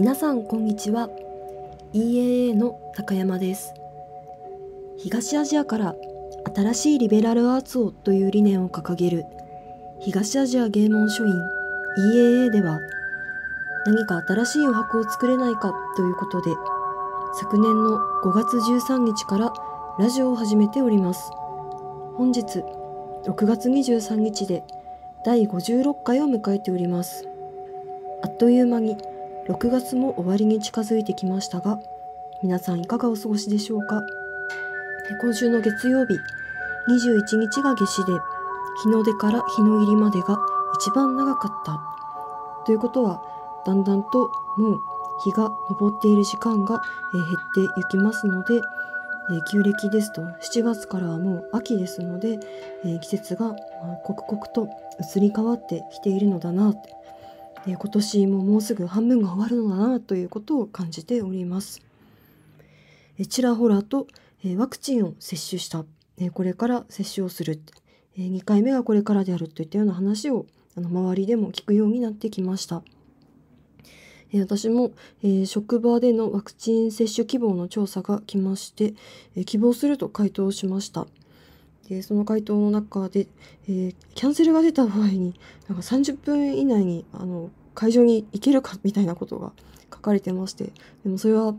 皆さんこんにちは EAA の高山です東アジアから新しいリベラルアーツをという理念を掲げる東アジア芸門書院 EAA では何か新しい余白を作れないかということで昨年の5月13日からラジオを始めております本日6月23日で第56回を迎えておりますあっという間に6月も終わりに近づいてきましたが皆さんいかがお過ごしでしょうか今週の月曜日21日が夏至で日の出から日の入りまでが一番長かったということはだんだんともう日が昇っている時間が減っていきますので旧暦ですと7月からはもう秋ですので季節が刻々と移り変わってきているのだなえー、今年ももうすぐ半分が終わるのだなということを感じております。えー、ちらほらと、えー、ワクチンを接種した、えこれから接種をする、え2回目はこれからであるといったような話をあの周りでも聞くようになってきました。え私も、え職場でのワクチン接種希望の調査が来まして、え希望すると回答しました。でその回答の中で、えー、キャンセルが出た場合になんか30分以内にあの会場に行けるかみたいなことが書かれてましてでもそれはち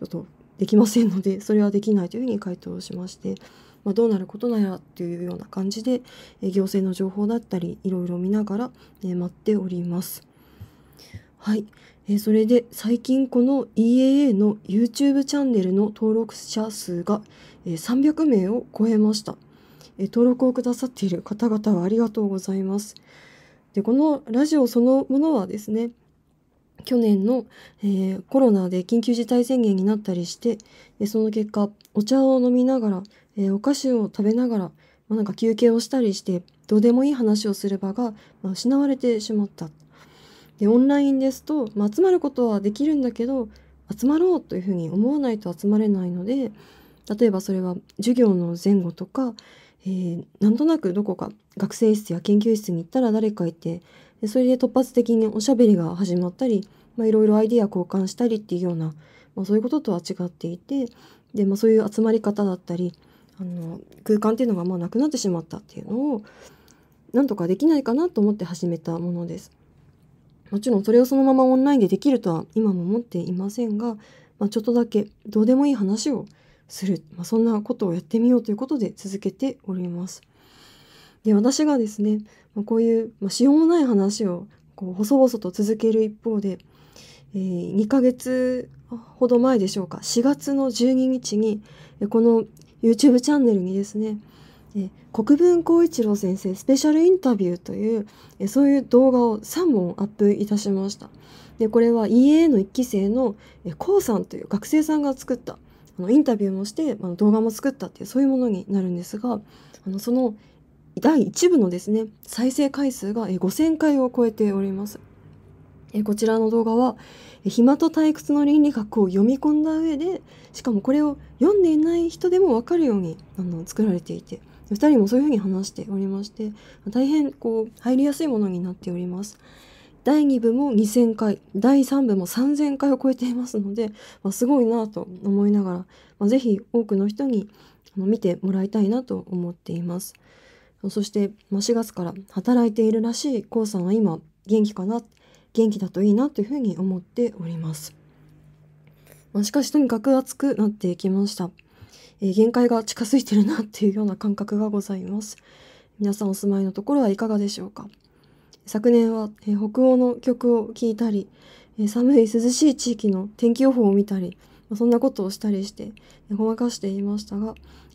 ょっとできませんのでそれはできないというふうに回答しまして、まあ、どうなることならというような感じで、え行政の情報だったりいろいろ見ながら、え待っております。はい、えそれで最近この EAA の YouTube チャンネルの登録者数が、え300名を超えました、え登録をくださっている方々はありがとうございます。でこのラジオそのものはですね去年の、えー、コロナで緊急事態宣言になったりしてその結果お茶を飲みながら、えー、お菓子を食べながら、まあ、なんか休憩をしたりしてどうでもいい話をする場が、まあ、失われてしまったでオンラインですと、まあ、集まることはできるんだけど集まろうというふうに思わないと集まれないので例えばそれは授業の前後とか、えー、なんとなくどこか学生室や研究室に行ったら誰かいてでそれで突発的におしゃべりが始まったりいろいろアイディア交換したりっていうような、まあ、そういうこととは違っていてで、まあ、そういう集まり方だったりあの空間っていうのがまあなくなってしまったっていうのをなんとかできないかなと思って始めたものです。もちろんそれをそのままオンラインでできるとは今も思っていませんが、まあ、ちょっとだけどうでもいい話をする、まあ、そんなことをやってみようということで続けております。で私がですね、まあ、こういう、まあ、しようもない話をこう細々と続ける一方で、えー、2ヶ月ほど前でしょうか4月の12日にこの YouTube チャンネルにですね国分光一郎先生スペシャルインタビューというそういう動画を3本アップいたしましたでこれは EA の1期生の k さんという学生さんが作ったあのインタビューもしてあ動画も作ったっていうそういうものになるんですがあのその第1部のですね、再生回数が5000回を超えております。こちらの動画は、暇と退屈の倫理学を読み込んだ上で、しかもこれを読んでいない人でもわかるようにあの作られていて、2人もそういうふうに話しておりまして、大変こう入りやすいものになっております。第2部も2000回、第3部も3000回を超えていますので、まあ、すごいなと思いながら、まあ、ぜひ多くの人に見てもらいたいなと思っています。そして、まあ、4月から働いているらしい k o さんは今元気かな元気だといいなというふうに思っております。まあ、しかしとにかく暑くなってきました。えー、限界が近づいてるなっていうような感覚がございます。皆さんお住まいのところはいかがでしょうか昨年は、えー、北欧の曲を聴いたり、えー、寒い涼しい地域の天気予報を見たり、まあ、そんなことをしたりして、えごまかしていましたが、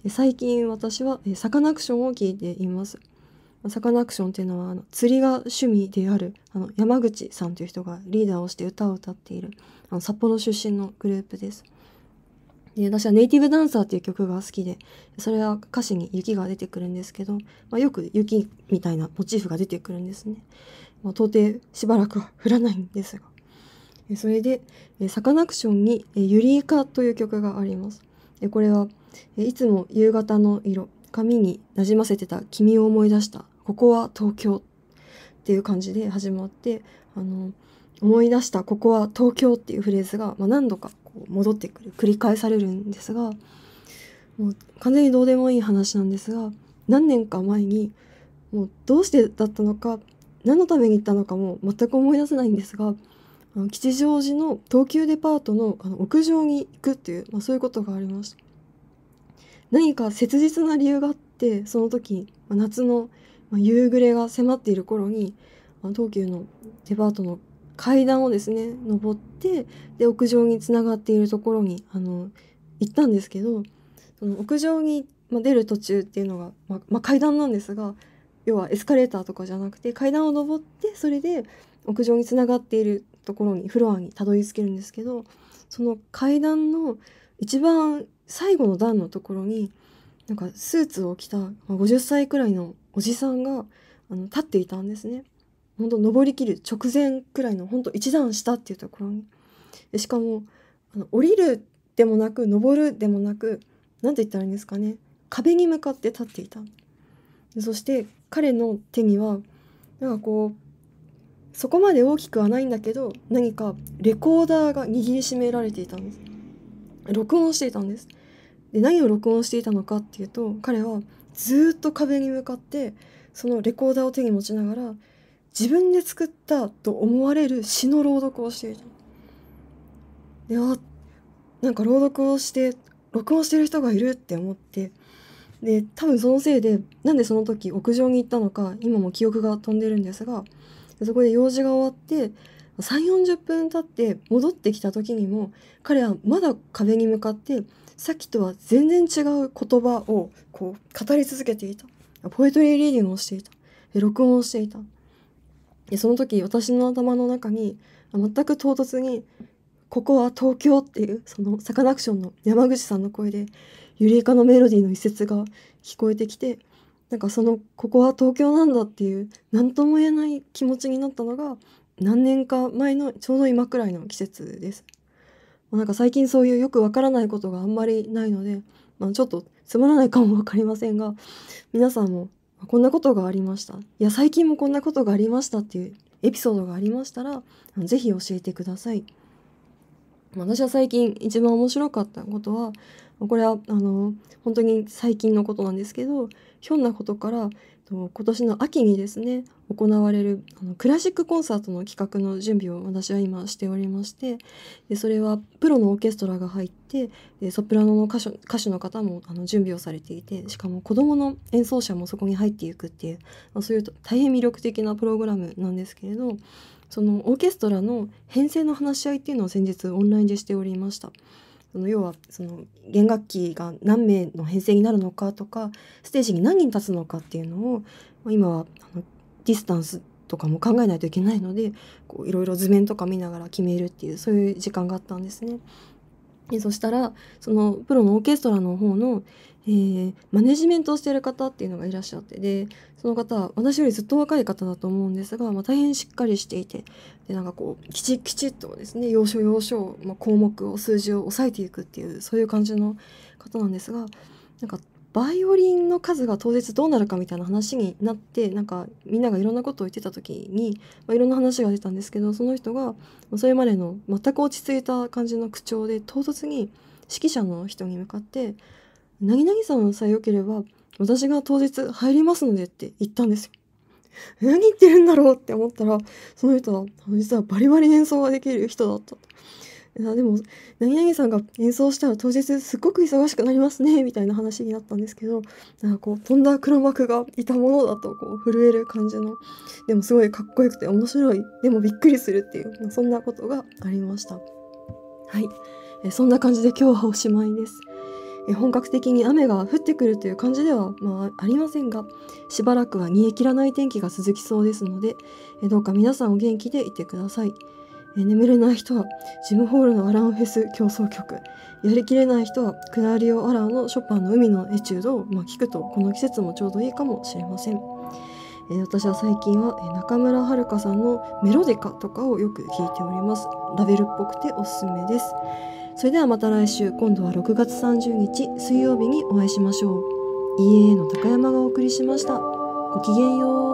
最近私はサカナクションを聞いています。サカナクションっていうのはあの釣りが趣味であるあの山口さんという人がリーダーをして歌を歌っているあの札幌出身のグループです。で私は「ネイティブダンサー」っていう曲が好きでそれは歌詞に雪が出てくるんですけど、まあ、よく雪みたいなモチーフが出てくるんですね。まあ、到底しばらくは降らないんですがそれでサカナクションに「ゆりいか」という曲があります。でこれはいつも夕方の色髪になじませてた「君を思い出したここは東京」っていう感じで始まって「あの思い出したここは東京」っていうフレーズが、まあ、何度かこう戻ってくる繰り返されるんですがもう完全にどうでもいい話なんですが何年か前にもうどうしてだったのか何のために行ったのかも全く思い出せないんですがあの吉祥寺の東急デパートのあの屋上に行くっていう、まあ、そういうことがありました何か切実な理由があってその時、まあ、夏の夕暮れが迫っている頃にあ東急のデパートの階段をですね登ってで屋上につながっているところにあの行ったんですけどその屋上に、まあ、出る途中っていうのが、まあ、まあ、階段なんですが要はエスカレーターとかじゃなくて階段を上ってそれで屋上につながっているところにフロアにたどり着けるんですけどその階段の一番最後の段のところになんかスーツを着た、まあ、50歳くらいのおじさんがあの立っていたんですね。本当登りきる直前くらいの本当一段下っていうところにでしかもあの降りるでもなく登るでもなく何て言ったらいいんですかね壁に向かって立っていたそして彼の手にはなんかこうそこまで大きくはないんだけど何かレコーダーが握りしめられていたんです録音していたんですで何を録音していたのかっていうと彼はずっと壁に向かってそのレコーダーを手に持ちながら自分で作ったと思われる詩の朗読をしていたであなんか朗読をして録音してる人がいるって思ってで多分そのせいでなんでその時屋上に行ったのか今も記憶が飛んでるんですがそこで用事が終わって3 4 0分経って戻ってきた時にも彼はまだ壁に向かってさっきとは全然違う言葉をこう語り続けていたポエトリーリーディングをしていた録音をしていたでその時私の頭の中に全く唐突に「ここは東京」っていうそのサカナクションの山口さんの声で「ゆりいかのメロディー」の一節が聞こえてきてなんかそのここは東京なんだっていう何とも言えない気持ちになったのが何年か前のちょうど今くらいの季節です。まあ、なんか最近そういうよくわからないことがあんまりないので、まあ、ちょっとつまらないかも分かりませんが皆さんもこんなことがありましたいや最近もこんなことがありましたっていうエピソードがありましたら是非教えてください。私は最近一番面白かったことはこれはあの本当に最近のことなんですけどひょんなことから今年の秋にですね行われるあのクラシックコンサートの企画の準備を私は今しておりましてでそれはプロのオーケストラが入ってでソプラノの歌手歌手の方もあの準備をされていてしかも子どもの演奏者もそこに入っていくっていう、まあ、そういう大変魅力的なプログラムなんですけれどそのオーケストラの編成の話し合いっていうのを先日オンラインでしておりました。その要はその弦楽器が何名の編成になるのかとかステージに何人立つのかっていうのを今はあのディスタンスとかも考えないといけないのでいろいろ図面とか見ながら決めるっていうそういう時間があったんですね。でそしたらそのプロのオーケストラの方のえー、マネジメントをしてる方っていうのがいらっしゃってでその方は私よりずっと若い方だと思うんですが、まあ、大変しっかりしていてでなんかこうきちきちっとですね要所要所、まあ、項目を数字を抑えていくっていうそういう感じの方なんですがなんかバイオリンの数が当日どうなるかみたいな話になってなんかみんながいろんなことを言ってた時に、まあ、いろんな話が出たんですけどその人がそれまでの全く落ち着いた感じの口調で唐突に指揮者の人に向かって「何ぎさんさえ良ければ、私が当日入りますのでって言ったんですよ。何言ってるんだろうって思ったら、その人は、実はバリバリ演奏ができる人だったと。でも、なぎさんが演奏したら当日すっごく忙しくなりますね、みたいな話になったんですけど、なんかこう、飛んだ黒幕がいたものだと、こう、震える感じの、でもすごいかっこよくて面白い、でもびっくりするっていう、そんなことがありました。はい。そんな感じで今日はおしまいです。本格的に雨が降ってくるという感じでは、まあ、ありませんがしばらくは煮え切らない天気が続きそうですのでどうか皆さんお元気でいてください。眠れない人はジムホールのアランフェス競争曲やりきれない人はクラリオ・アランのショパンの海のエチュードを、まあ、聞くとこの季節もちょうどいいかもしれません。私は最近は中村遥さんの「メロディカ」とかをよく聴いておりますラベルっぽくておすすめですそれではまた来週今度は6月30日水曜日にお会いしましょう EA の高山がお送りしましたごきげんよう